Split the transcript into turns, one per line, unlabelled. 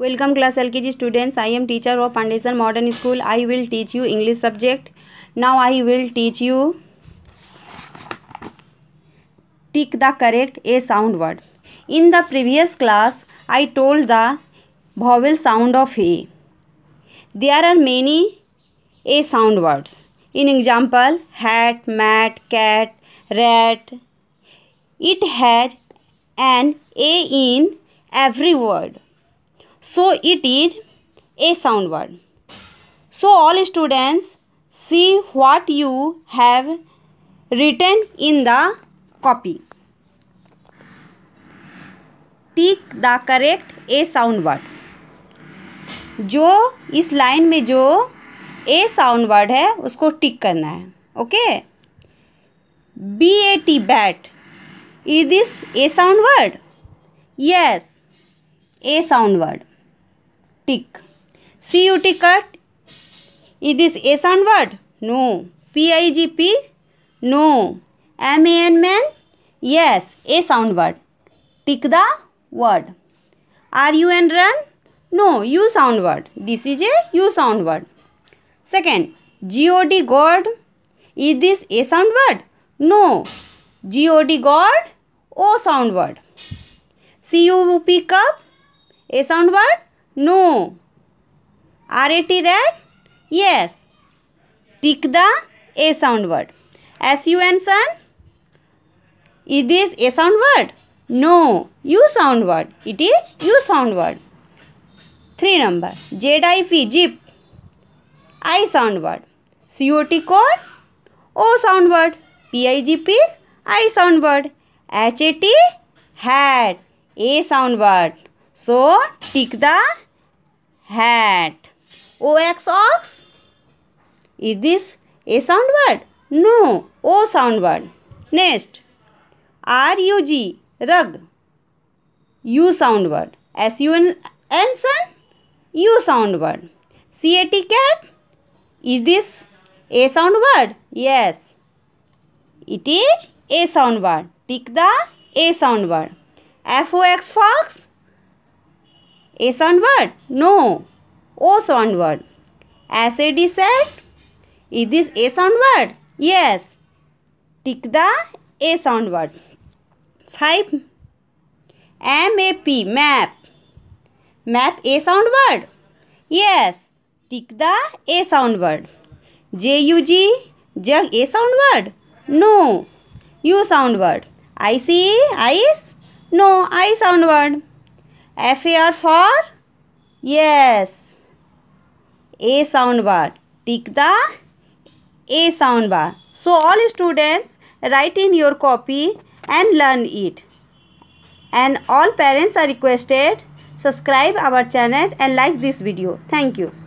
Welcome class L K G students I am teacher of foundation modern school I will teach you English subject now I will teach you tick the correct A sound word in the previous class I told the vowel sound of A there are many A sound words in example hat mat cat rat it has an A in every word so it is a sound word so all students see what you have written in the copy tick the correct A sound word जो इस line में जो ए sound word है उसको tick करना है okay B A T bat is this A sound word yes A sound word tick c u t cut is this a sound word no p i g p no m a n man yes a sound word tick the word r u n run no u sound word this is a u sound word second g o d god is this a sound word no g o d god o sound word c u p cup a sound word No. RAT rat? Yes. Tick the A sound word. S-U-N sun? Is this A sound word? No. U sound word. It is U sound word. Three number. Z-I-P, jeep. I sound word. C-O-T code? O sound word. P-I-G-P, I sound word. H-A-T, hat. A sound word. So, tick the hat. o x ox? Is this a sound word? No, O sound word. Next, R-U-G, rug. U sound word. S-U-N, n sun? U sound word. C-A-T, cat? Is this a sound word? Yes, it is a sound word. tick the a sound word. F-O-X, fox? A sound word no O sound word S A set is this A sound word yes tick the A sound word five M A P map map A sound word yes tick the A sound word J U G jug A sound word no U sound word I C ice no I sound word F A R for yes. A sound bar. Tick the A sound bar. So all students write in your copy and learn it. And all parents are requested subscribe our channel and like this video. Thank you.